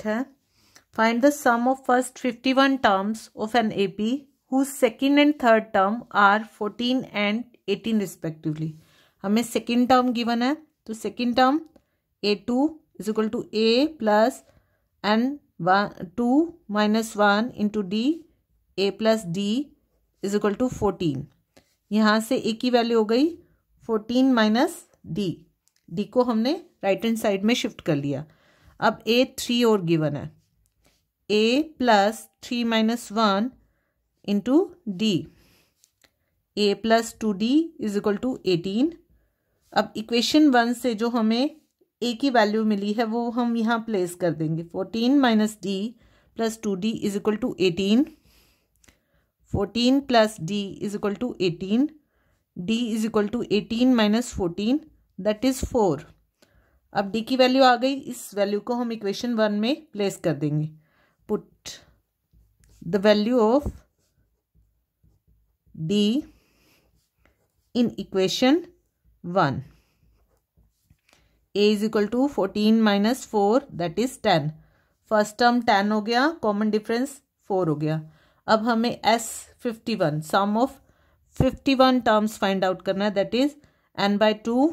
Eight है find the sum of first fifty one terms of an A P whose second and third term are fourteen and eighteen respectively हमें second term given है तो second term a two is equal to a plus n two minus one into d a plus d is equal to fourteen यहाँ से ए की value हो गई fourteen minus D d को हमने राइट हैंड साइड में शिफ्ट कर लिया अब ए थ्री और गिवन है a plus three minus one into d a plus two d is equal to eighteen अब इक्वेशन वन से जो हमें ए की वैल्यू मिली है वो हम यहाँ प्लेस कर देंगे fourteen minus d plus two d is equal to eighteen fourteen plus d is equal to eighteen d is equal to eighteen minus fourteen that is four अब डी की वैल्यू आ गई इस वैल्यू को हम equation one में place कर देंगे put the value of d in equation one a is equal to fourteen minus four that is ten first term ten हो गया कॉमन डिफरेंस फोर हो गया अब हमें S fifty one sum of fifty one terms find out करना है that is n by two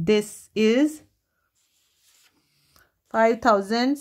This is 5610.